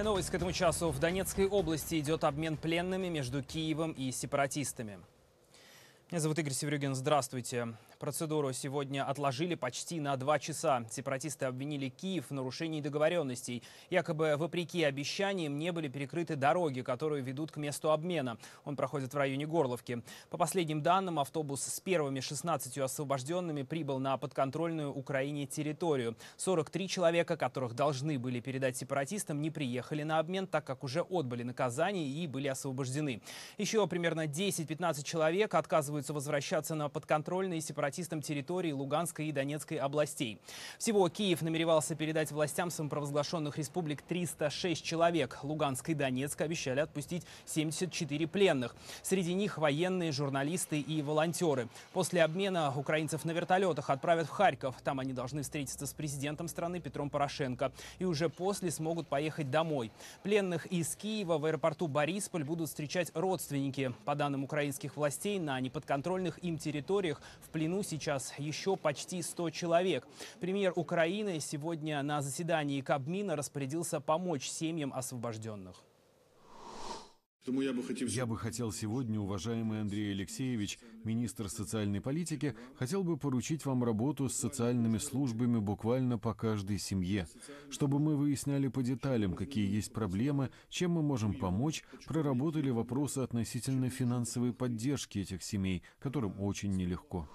Новость к этому часу. В Донецкой области идет обмен пленными между Киевом и сепаратистами. Меня зовут Игорь Севрюгин. Здравствуйте. Процедуру сегодня отложили почти на два часа. Сепаратисты обвинили Киев в нарушении договоренностей. Якобы, вопреки обещаниям, не были перекрыты дороги, которые ведут к месту обмена. Он проходит в районе Горловки. По последним данным, автобус с первыми 16 освобожденными прибыл на подконтрольную Украине территорию. 43 человека, которых должны были передать сепаратистам, не приехали на обмен, так как уже отбыли наказание и были освобождены. Еще примерно 10-15 человек отказываются возвращаться на подконтрольные сепаратисты сепаратистам территорий Луганской и Донецкой областей. Всего Киев намеревался передать властям самопровозглашенных республик 306 человек. Луганск и Донецк обещали отпустить 74 пленных. Среди них военные, журналисты и волонтеры. После обмена украинцев на вертолетах отправят в Харьков. Там они должны встретиться с президентом страны Петром Порошенко. И уже после смогут поехать домой. Пленных из Киева в аэропорту Борисполь будут встречать родственники. По данным украинских властей, на неподконтрольных им территориях в плену плену сейчас еще почти 100 человек. Премьер Украины сегодня на заседании Кабмина распорядился помочь семьям освобожденных. Я бы хотел сегодня, уважаемый Андрей Алексеевич, министр социальной политики, хотел бы поручить вам работу с социальными службами буквально по каждой семье, чтобы мы выясняли по деталям, какие есть проблемы, чем мы можем помочь, проработали вопросы относительно финансовой поддержки этих семей, которым очень нелегко.